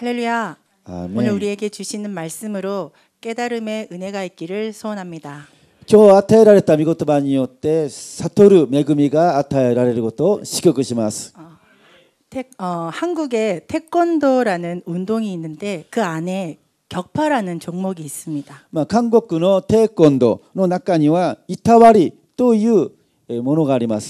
할렐루야. 아멘. 오늘 우리에게 주시는 말씀으로 깨달음의 은혜가 있기를 소원합니다. 어, 어, 한국에 태권도라는 운동이 있는데 그 안에 격파라는 종목이 있습니다. まあ韓国のテコンドの中には이 뭐,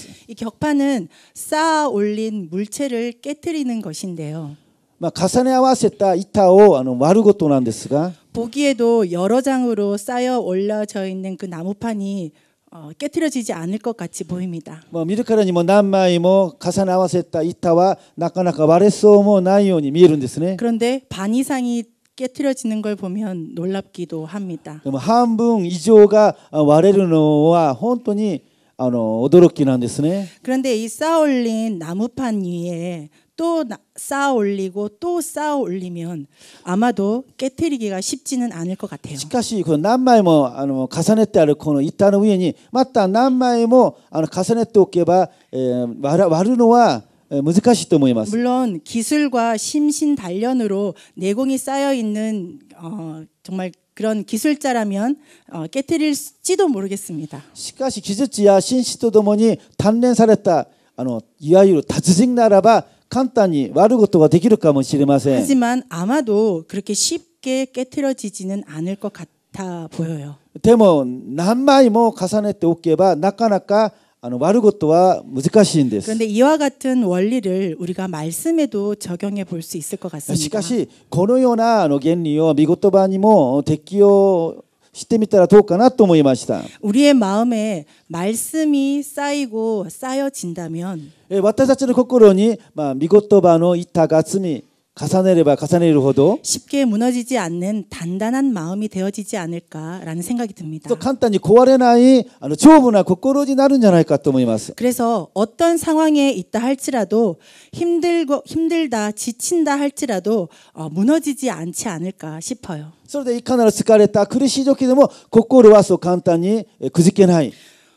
예, 격파는 쌓아 올린 물체를 깨뜨리는 것인데요. 重ね合わせた板を割ることなんですが 보기에도 여러 장으로 쌓여 올라져 있는 그 나무판이 어, 깨뜨려지지 않을 것 같이 보입니다. 뭐 미르카라니 뭐 남마이 뭐 가산 아와세타 이타와 나카나카 와레소 뭐 나이오니 미르는데스네. 뭐 그런데 반 이상이 깨뜨려지는 걸 보면 놀랍기도 합니다. 뭐한 이조가 어, 와레르노와 혼돈이 驚きなんですね그런데이쌓아올린나무판위에 또 쌓아 올리고 또 쌓아 올리면 아마도 깨뜨리기가 쉽지는 않을 것 같아요. しかしこの何枚もあの重ねてあるこの板の上にまた何枚もあの重ねておけば割るのは 그 뭐, 뭐, 뭐, 물론 기술과 심신 단련으로 내공이 쌓여 있는 어, 정말 그런 기술자라면 어, 깨뜨릴지도 모르겠습니다. しかし技術や心身とともに鍛錬されたあのいわゆる達人ならば 간단히割ることができるかもしれません。 하지만 아마도 그렇게 쉽게 깨트려지지는 않을 것 같아 보여요. でも何枚も重ねておけばなかなか割ることは難しいんです. 그런데 이와 같은 원리를 우리가 말씀에도 적용해 볼 수 있을 것 같습니다. しかしこのような原理を見言葉にも適用ってみたらどうかなと思いました。私たちの心に、まあ、御言葉の板が積み 가사내려봐 가사내려 호도 쉽게 무너지지 않는 단단한 마음이 되어지지 않을까라는 생각이 듭니다. 또 간단히 고아레나이 조부나 고꼬로지 나른잖아까 또思います. 뭐 그래서 어떤 상황에 있다 할지라도 힘들고 힘들다 지친다 할지라도 어, 무너지지 않지 않을까 싶어요. 그래서 이 카나를 스카레타 크리시조키도 고꼬로와 소 간단히 예, 그지켄나이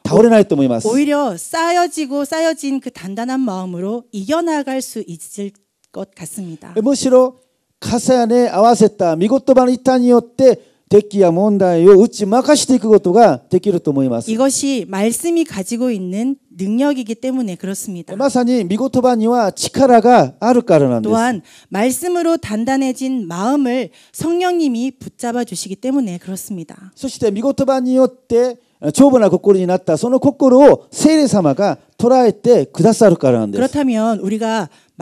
뭐 오히려 쌓여지고 쌓여진 그 단단한 마음으로 이겨나갈 수 있을 것 같습니다. むしろ重ね合わせた御言葉の板によって敵や問題を打ち負かしていくことができると思います。이것이말씀이가지고있는능력이기때문에그렇습니다まさに御言葉には力があるからなんです。또한말씀으로단단해진마음을성령님이붙잡아주시기때문에그렇습니다そして御言葉によって丈夫な心になったその心を聖霊様が捉えてくださるからなんです。그렇다면우리가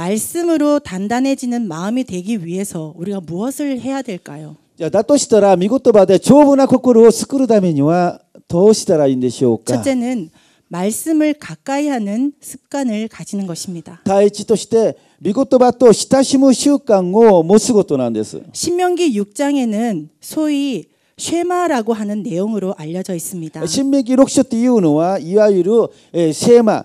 말씀으로 단단해지는 마음이 되기 위해서 우리가 무엇을 해야 될까요? じゃあだとしたら見言葉で丈夫な心を作るためにはどうしたらいいんでし첫째는 말씀을 가까이 하는 습관을 가지는 것입니다. 第一として御言葉と親しむ習慣を持つことなんです. 신명기 6장에는 소위 쉐마라고 하는 내용으로 알려져 있습니다. 신명기 6書っていうのはいわ 쉐마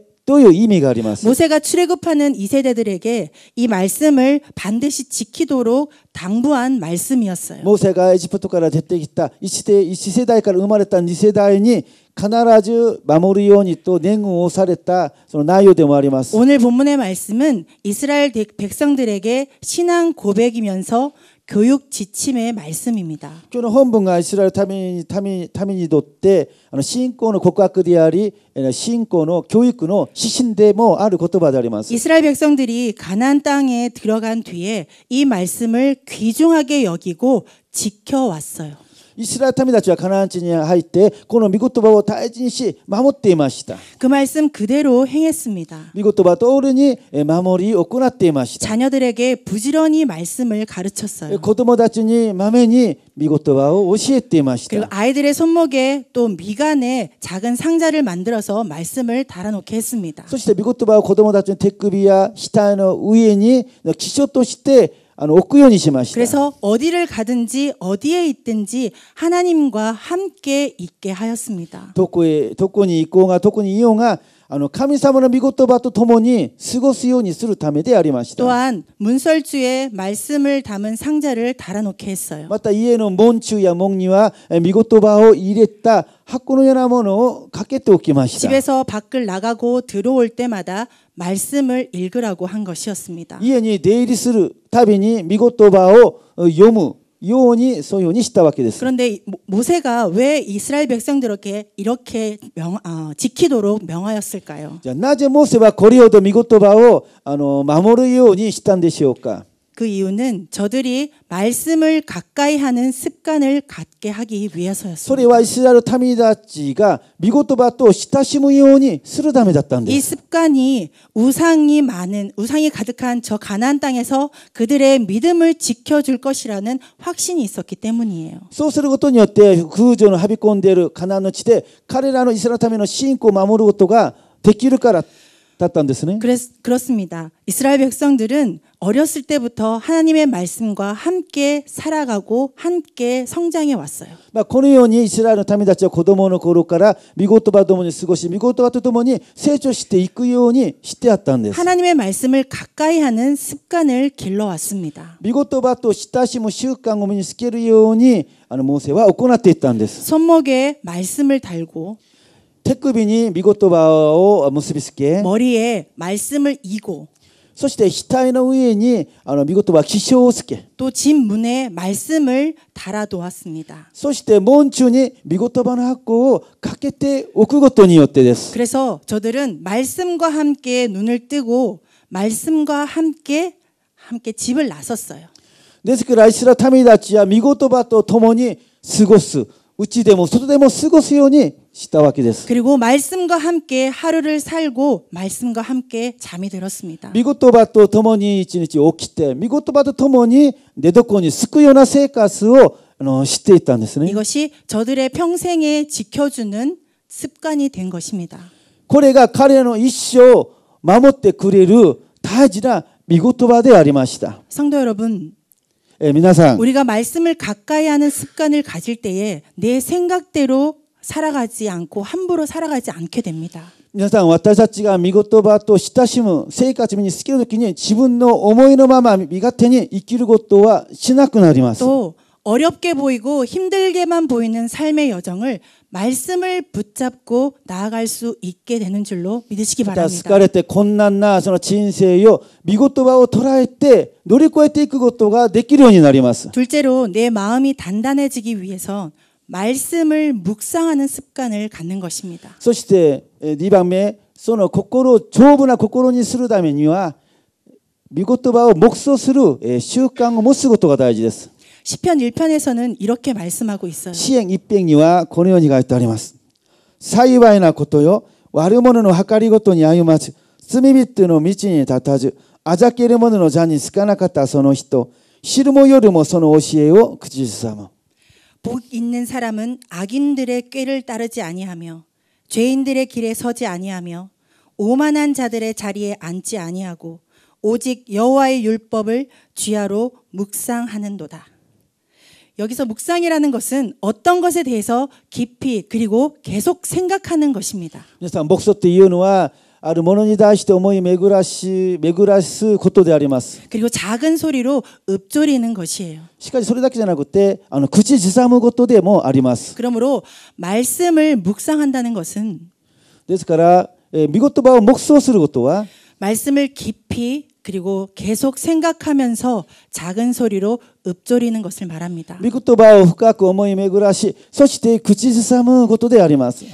という意味があります。모세가출애굽하는이세대들에게이말씀을반드시지키도록당부한말씀이었어요モセがエジプトから出てきた1世 ,1 世代から生まれた2世代に必ず守るようにと年貢をされたその内容でもあります。오늘본문의말씀은이스라엘백성들에게신앙고백이면서 교육 지침의 말씀입니다. ちょうど本文がイスラエル民にとって信仰の国家区であり信仰の教育の指針でもある言葉であります 이스라엘 백성들이 가나안 땅에 들어간 뒤에 이 말씀을 귀중하게 여기고 지켜왔어요. イスラエル民たちはカナン地に入って、この御言葉を大事にし、守っていました。그말씀그대로행했습니 다。 御言葉通りに守り行っていました。자녀들에게부지런히말씀을가르쳤어 요。 子供たちにまめに御言葉を教えていました。그리고아이들의손목에또미간에작은상자를만들어서말씀을달아놓게했습니 다. そして御言葉を子供たちの手首や額の上に基礎として 그래서 어디를 가든지 어디에 있든지 하나님과 함께 있게 하였습니다. 또한 문설주에 말씀을 담은 상자를 달아놓게 했어요. 맞다. 이에는 몬추야 몽니와 미고토바오 이랬다. 학고노 요나 모노 갖게 때 오기마시다. 집에서 밖을 나가고 들어올 때마다 말씀을 읽으라고 한 것이었습니다. 이에니 대리する 타비니 미고토바오 요무 요원 소요니 시다わけです. 그런데 모세가 왜 이스라엘 백성들에게 이렇게 명, 아, 지키도록 명하였을까요? 자, 나제 모세와 고리오도 미고토바오 守るようにしたんでしょうか?그 이유는 저들이 말씀을 가까이 하는 습관을 갖게 하기 위해서였습니다. 이 습관이 우상이 많은 우상이 가득한 저 가나안 땅에서 그들의 믿음을 지켜 줄 것이라는 확신이 있었기 때문이에요. そうすることによって偶像のはびこんでいるカナンの地で彼らのイスラエルの民の信仰を守ることがで だっ그렇습니다이스라엘백성들은어렸을때부터하나님의말씀과하나님의언고있었습니다그들은하나님의の民たちは子供の頃から御言葉と共に過ごし御言葉と共に成長していくようにしてあったんです하나님의말씀을가까이하는습관을길러왔습니다御言葉と親しむ習慣を身につけるようにあのモーセは行っていったんです손목에말씀을달고 手首に 미고토바오 무스비스케 머리에 말씀을 이고 そして額の上にあの御言葉を起床すけ또 진문에 말씀을 달아 놓았습니다. そして門中に御言葉の箱をかけておくことによってです. 그래서 저들은 말씀과 함께 눈을 뜨고 말씀과 함께 함께 집을 나섰어요. ですからイスラ民たちは御言葉と共に過ごすうちでも外でも過ごすように 그리고 말씀과 함께 하루를 살고 말씀과 함께 잠이 들었습니다. 미국도ばと 共に 1日 起きて, 미국도ばと 共に 내덕권이 救うような生活をしていたん 이것이 저들의 평생에 지켜주는 습관이 된 것입니다. これが彼の一生を守ってくれる大事な見言葉でありました. 성도 여러분, 예, 우리가 말씀을 가까이 하는 습관을 가질 때에 내 생각대로 살아가지 않고 함부로 살아가지 않게 됩니다. 皆さん私たちが御言葉と親しむ生活に好きな時に自分の思いのまま身勝手に生きることはしなくなります또 어렵게 보이고 힘들게만 보이는 삶의 여정을 말씀을 붙잡고 나아갈 수 있게 되는 줄로 믿으시기 바랍니다. 疲れて困難なその人生を御言葉を捉えて乗り越えていくことができるようになります. 둘째로 내 마음이 단단해지기 위해서 말씀을묵상하는습관을갖는것입니다そして2番目、その心を丈夫な心にするためには、御言葉を黙想する習慣を持つことが大事です。10편1편에서는이렇게말씀하고있어요시행1編にはこのように書いてあります。幸いなことよ、悪者の計りごとに歩まず、罪人の道に立たず、あざける者の座につかなかったその人、知るもよりもその教えを口ずさむ。복 있는 사람은 악인들의 꾀를 따르지 아니하며 죄인들의 길에 서지 아니하며 오만한 자들의 자리에 앉지 아니하고 오직 여호와의 율법을 쥐하로 묵상하는도다. 여기서 묵상이라는 것은 어떤 것에 대해서 깊이 그리고 계속 생각하는 것입니다. 그래서 목소트 이유는 あるものに対して思い巡らし、巡らすことであります。그리고작은소리로읊조리는것이에 요。 しかしそれだけじゃなくて、あの口ずさむことでもあります。그러므로말씀을묵상한다는것 은、 ですから、え見言葉を黙想することは、말씀을깊이그리고계속생각하면서작은소리로읊조리는것을말합니 다. 미국도바오후가고모임에그라시そして口ずさむことであります。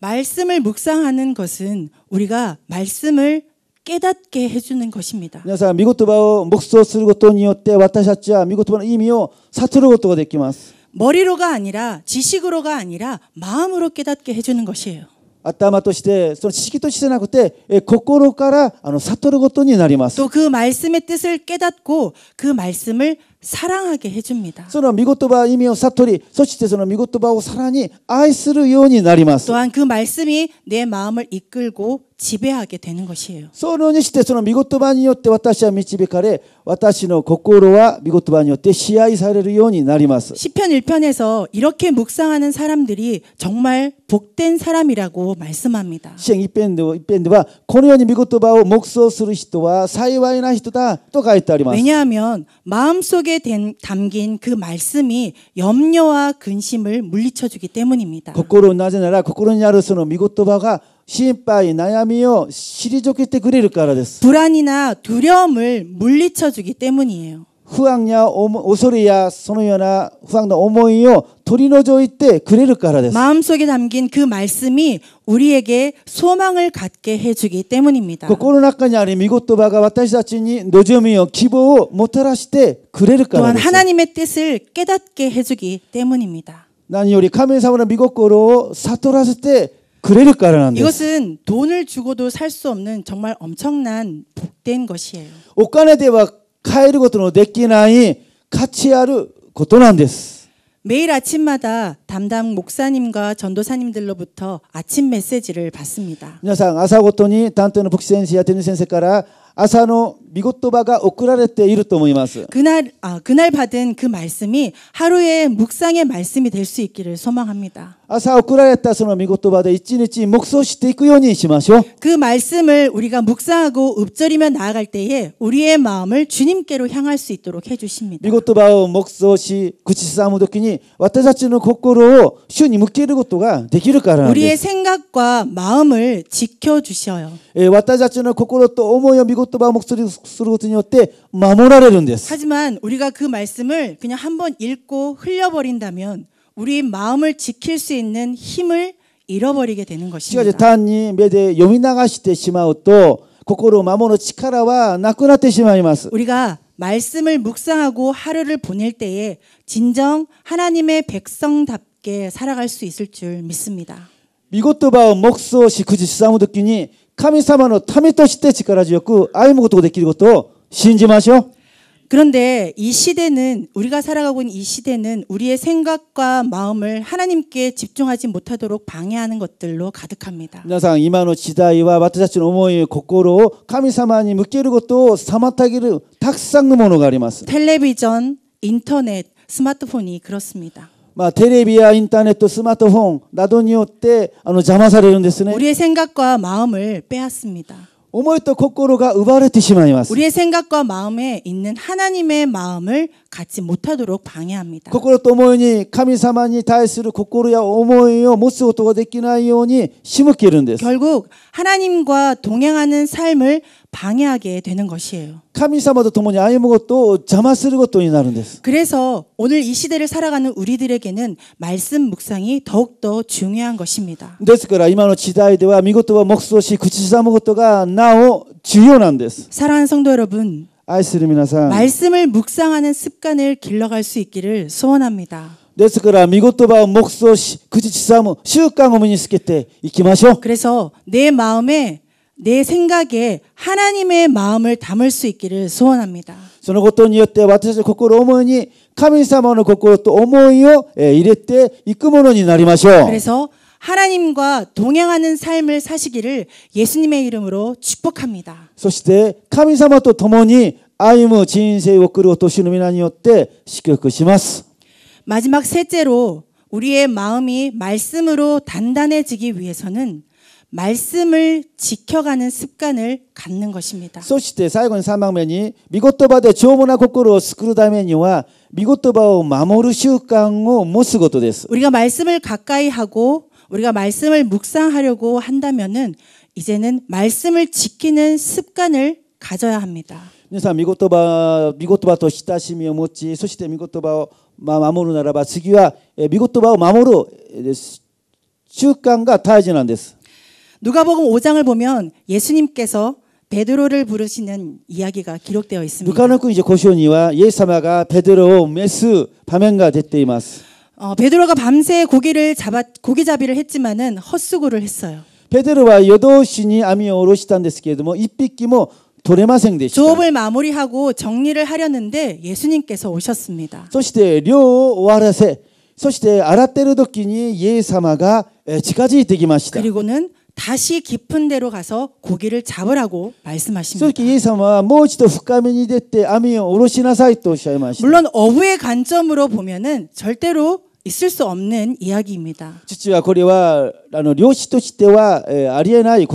말씀을 묵상하는 것은 우리가 말씀을 깨닫게 해주는 것입니다. 皆さん、見言葉を目標することによって私たちは見言葉の意味を悟ることができます. 머리로가 아니라 지식으로가 아니라 마음으로 깨닫게 해주는 것이에요. 頭としてその知識としてなくてからあの悟ることになりま또그 말씀의 뜻을 깨닫고 그 말씀을 사랑하게 해줍니다. その御言葉意味を悟り、そしてその御言葉をさらに愛するようになります。또한 그 말씀이 내 마음을 이끌고 지배하게 되는 것이에요. そのようにしてその御言葉によって私は導かれ私の心は御言葉によって支配されるようになります 시편 1편에서 이렇게 묵상하는 사람들이 정말 복된 사람이라고 말씀합니다. 시편 1편은 このように御言葉を黙想する人は幸いな人だと書いてあります 왜냐하면 마음속에 된, 담긴 그 말씀이 염려와 근심을 물리쳐 주기 때문입니다. 心なぜなら心にあるその御言葉が心配、悩みを退けてくれるからです。 불안이나 두려움을 물리쳐 주기 때문이에요. 不安や恐れやそのような不安な思いを取り除いてくれるからです. 마음속에 담긴 그 말씀이 우리에게 소망을 갖게 해 주기 때문입니다. 心の中にある御言葉が私たちに望みを希望をもたらしてくれるからです. 또한 하나님의 뜻을 깨닫게 해 주기 때문입니다. 何より神様の御心を悟らせて 그래를 깔 이것은 돈을 주고도 살 수 없는 정말 엄청난 복된 것이에요. お金では買えることのできない価値あることなんです. 매일 아침마다 담당 목사님과 전도사님들로부터 아침 메시지를 받습니다. 皆さん朝ごとに担当の牧師先生や天主先生から朝の 미고토바가 오크라레테 이루토모이마스. 그날 아 그날 받은 그 말씀이 하루의 묵상의 말씀이 될 수 있기를 소망합니다. 아사 오크라레타 소노 미고토바데 1日 묵소して いくようにしま그 말씀을 우리가 묵상하고 읊조리며 나아갈 때에 우리의 마음을 주님께로 향할 수 있도록 해 주십니다. 미고토바의 묵소시 구치사무도키니 私たちの心を主に向けることができるから. 우리의 생각과 마음을 지켜 주셔요. 예, 私たちの心と思いを미고토바 목소리 することによって守られるん하지만우리가그 말씀을 그냥 한번 읽고 흘려버린다면 우리 마음을 지킬 수 있는 힘을 잃어버리게 되는 것입니다.しかし単に目で読み流してしまうと心を守る力はなくなってしまいます。우리가 말씀을 묵상하고 하루를 보낼 때에 진정 하나님의 백성답게 살아갈 수 있을 줄 믿습니다. 이것도 봐, 목소 시크지 싸움듣기니 神様の民として力強く歩むことができることを信じましょう。 그런데 이 시대는 우리가 살아가고 있는 이 시대는 우리의 생각과 마음을 하나님께 집중하지 못하도록 방해하는 것들로 가득합니다. 여러분, 이마노 시대와 와타자의 고고로 하나님 묶이는 것도 사마타기를 탁상의 모가 있습니다. 텔레비전, 인터넷, 스마트폰이 그렇습니다. まあ、テレビやインターネット、スマートフォンなどによってあの邪魔されるんですね。우리의생각과마음을빼앗습니다思いと心が奪われてしまいます。우리의생각과마음에있는하나님의마음을 갖지 못하도록 방해합니다. 거꾸로 또모神様に対する 心야 思いを持つことができないように仕向けるんです. 결국 하나님과 동행하는 삶을 방해하게 되는 것이에요. 神様도 동원이 아이무 것도 자する 것도 になるんです. 그래서 오늘 이 시대를 살아가는 우리들에게는 말씀 묵상이 더욱 더 중요한 것입니다. ですから今の時代では見事は目想し口さむことがなお重要なんです 사랑하는 성도 여러분, 말씀을 묵상하는 습관을 길러갈 수 있기를 소원합니다. ですから御言葉を目標し口ずさむ習慣を身につけていきましょう 그래서 내 마음에 내 생각에 하나님의 마음을 담을 수 있기를 소원합니다. そのことによって私の心思いに神様の心と思いを入れていくものになりましょう。 그래서 하나님과 동행하는 삶을 사시기를 예수님의 이름으로 축복합니다. 마지막 셋째로 우리의 마음이 말씀으로 단단해지기 위해서는 말씀을 지켜가는 습관을 갖는 것입니다. そして最後に3番目に御言葉で丈夫な 우리가 말씀을 가까이 하고 우리가 말씀을 묵상하려고 한다면은 이제는 말씀을 지키는 습관을 가져야 합니다. 皆さん御言葉御言葉と親しみを持ちそして御言葉を守るならば次は御言葉を守る習慣が大事なんです 예, 예, 누가복음 5장을 보면 예수님께서 베드로를 부르시는 이야기가 기록되어 있습니다. 누가복음 5章には예수様が베드로 메스場面が出ています. 어, 베드로가 밤새 고기를 잡아 고기잡이를 했지만은 헛수고를 했어요. 베드로와 8시니 아미 오로시탄데스게도 뭐 이삐끼모 도레마생でした. 업을 마무리하고 정리를 하려는데 예수님께서 오셨습니다. そして両終わらせそして洗ってる時にイエス様が近づいてきました 그리고는 다시 깊은 데로 가서 고기를 잡으라고 말씀하십니다. 그렇게イエス様はもう一度深めに出て網を下ろしなさいとおっしゃ 물론 어부의 관점으로 보면은 절대로 있을 수 없는 이야기입니다.父は これはあの漁師としてはありえない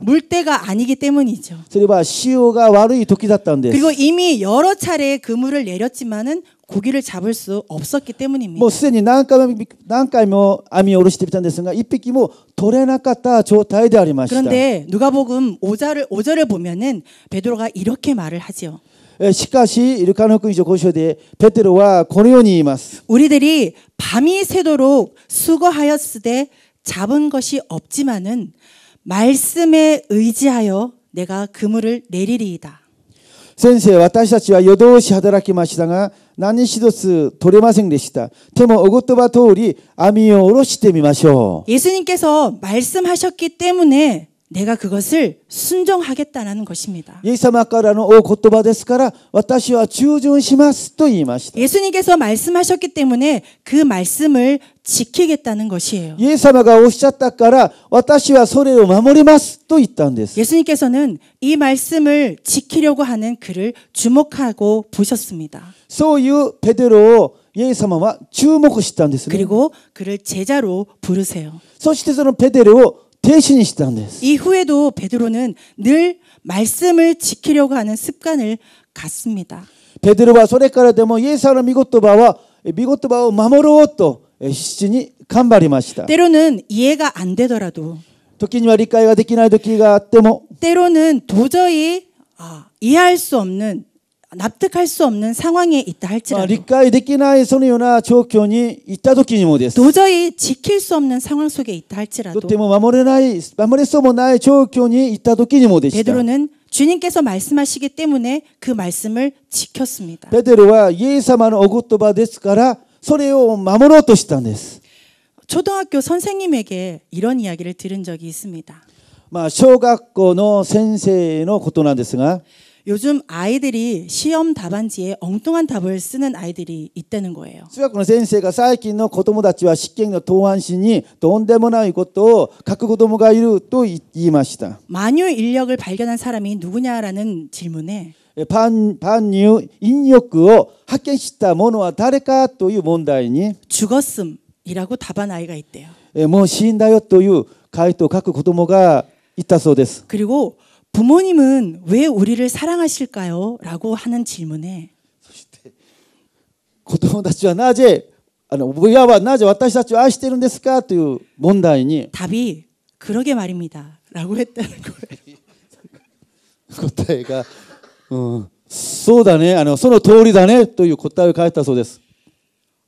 물때가 아니기 때문이죠. 그리고 시가悪い時だったん 그리고 이미 여러 차례 그물을 내렸지만은 고기를 잡을 수 없었기 때문입니다. 뭐何回も何回も網を下ろしてみたんですが1匹も取れなかった状態でありました. 뭐 그런데 누가복음 5절을 보면은 베드로가 이렇게 말을 하지 しかし、イルカの福音書5章で、ペテロはこのように言います。우리들이밤이새도록수고하였으되 잡은 것이 없지만은 말씀에 의지하여 내가 그물을 내리리이다. 先生、私たちは夜通し働きましたが、何一つ取れませんでした。でも、お言葉通り、網を下ろしてみましょう。예수님께서 말씀하셨기 때문에 내가 그것을 순종하겠다는 것입니다. 예수님께서 말씀하셨기 때문에 그 말씀을 지키겠다는 것이에요. 예수님께서는 이 말씀을 지키려고 하는 그를 주목하고 보셨습니다. そういうペテロをイエス様は注目した그리고그를제자로부르세요そしてそのペテロ 대신이시다 이후에도 베드로는 늘 말씀을 지키려고 하는 습관을 갖습니다. 베드로와 소레카라데모 예사람 이것도 봐와 이것도 봐와 마모로또 시즌이 간발이마시다. 때로는 이해가 안 되더라도. 도끼니와 리가 되기나 도끼가 때로는 도저히 아, 이해할 수 없는 납득할 수 없는 상황에 있다 할지라도 도저히 지킬 수 없는 상황 속에 있다 할지라도 뭐 뭐 베드로는 주님께서 말씀하시기 때문에 그 말씀을 지켰습니다. 베드로와 예수님의言葉ですからそれを守ろうとしたんです 초등학교 선생님에게 이런 이야기를 들은 적이 있습니다. まあ小学校の先生のこなんですが 요즘 아이들이 시험 답안지에 엉뚱한 답을 쓰는 아이들이 있다는 거예요. 수학의 선생가 최근의 子供たちは 시경의 도안신이 とんでもないことを書く子供がいると言 만유 인력을 발견한 사람이 누구냐라는 질문에 万有引力を発見した者は誰かという問題に죽었음이라고 예, 답한 아이가 있대요. もう死んだよという回答を書く子供がいたそうです. 예, 뭐 그리고 부모님은 왜 우리를 사랑하실까요? 라고 하는 질문에 子供たちはなぜ親はなぜ私たちを愛してるんですかという問題に 답이 그러게 말입니다. 라고 했다는 거예요. 答えがそうだねその通りだねという答えを返ったそうです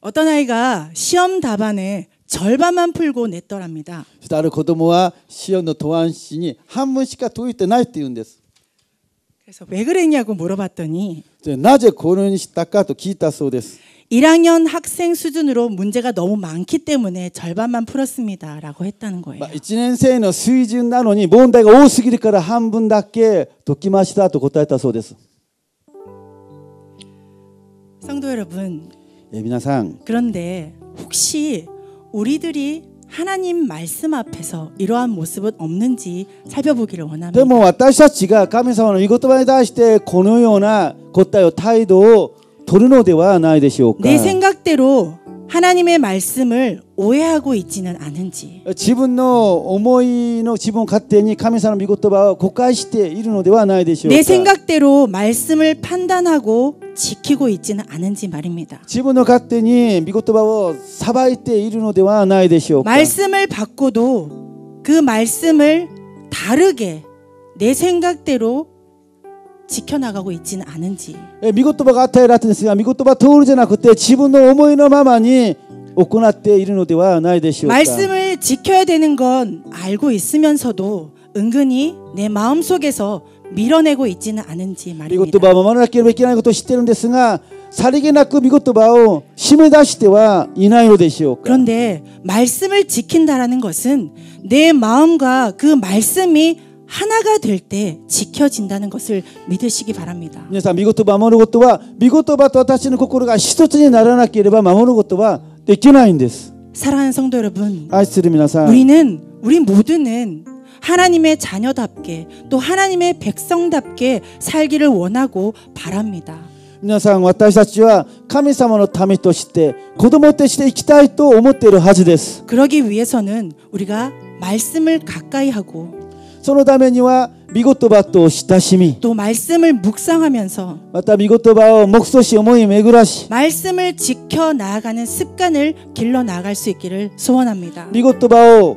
어떤 아이가 시험 답안에 절반만 풀고 냈더랍니다. 그래서 왜 그랬냐고 물어봤더니 1학년 학생 수준으로 문제가 너무 많기 때문에 절반만 풀었습니다라고 했다는 거예요. 1년생의 수준なのに 문제가 多すぎるから半分だけ解きましたと答えたそうです. 성도 여러분, 예, 그런데 혹시 우리들이 하나님 말씀 앞에서 이러한 모습은 없는지 살펴보기를 원합니다. でも私たちが神様の御言葉に対してこのような答えを態度を取るのではないでしょうか내 생각대로 하나님의 말씀을 오해하고 있지는 않은지. 自分の思いの自分勝手に神様の御言葉を誤解しているのではないでしょうか내 생각대로 말씀을 판단하고 지키고 있지는 않은지 말입니다. 지분을 갔더니 미고토바워 사바이때 이르노데와 나이 되시오. 말씀을 받고도 그 말씀을 다르게 내 생각대로 지켜나가고 있지는 않은지. 미고토바 같아요 라든가 미고토바 터르잖아 그때 지분의 어머니의 마마니 오코나때 이르노데와 나이 되시오. 말씀을 지켜야 되는 건 알고 있으면서도 은근히 내 마음 속에서 밀어내고 있지는 않은지 말입니다. まもなければいけないことを知ってるんですがさりげなく見事場を締め出してはいないのでしょう 그런데 말씀을 지킨다라는 것은 내 마음과 그 말씀이 하나가 될 때 지켜진다는 것을 믿으시기 바랍니다. 皆さん見事守ることは見事場と私の心が一つにならなければ守ることはできないんです。사랑하는 성도 여러분, 우리는 우리 모두는 하나님의 자녀답게 또 하나님의 백성답게 살기를 원하고 바랍니다. 皆さん私たちは神様の民として子供として生きたいと思っているはずです 그러기 위해서는 우리가 말씀을 가까이 하고 そのためには御言葉と親しみ또 말씀을 묵상하면서 また御言葉を目想し思い巡らし 말씀을 지켜 나아가는 습관을 길러 나갈 수 있기를 소원합니다. 御言葉を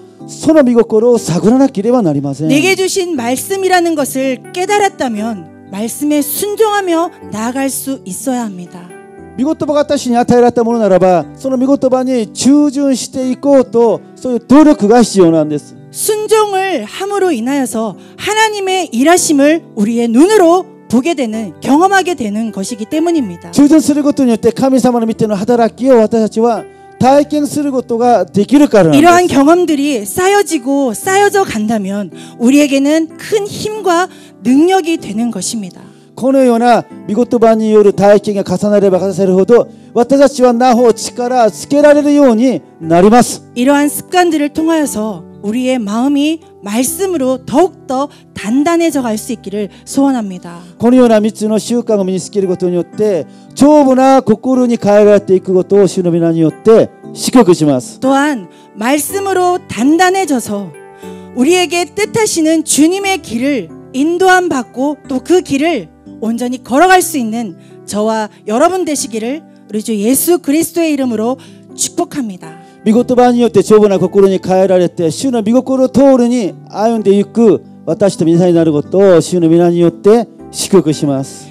내게 주신 말씀이라는 것을 깨달았다면 말씀에 순종하며 나아갈 수 있어야 합니다. 見事ばがったしに与えられたものならばその見事ばに従順していこうとそういう努力が必要 순종을 함으로 인하여서 하나님의 일하심을 우리의 눈으로 보게 되는 경험하게 되는 것이기 때문입니다. 従順することによって神様の見ての働きを私たちは 이러한 경험들이 쌓여지고 쌓여져 간다면 우리에게는 큰 힘과 능력이 되는 것입니다. このような見言葉による体験が重なれば重なるほど私たちはなお力をつけられるようになります。이러한 습관들을 통하여서 우리의 마음이 말씀으로 더욱더 단단해져 갈 수 있기를 소원합니다. このような道の習慣を身につけることによって丈夫な心に変えられていくことを主の皆によって祝福します 또한 말씀으로 단단해져서 우리에게 뜻하시는 주님의 길을 인도함 받고 또 그 길을 온전히 걸어갈 수 있는 저와 여러분 되시기를 우리 주 예수 그리스도의 이름으로 축복합니다. 御言葉によって丈夫な心に変えられて、主の御心を通るに歩んでいく私と皆さんになることを主の皆によって祝福します。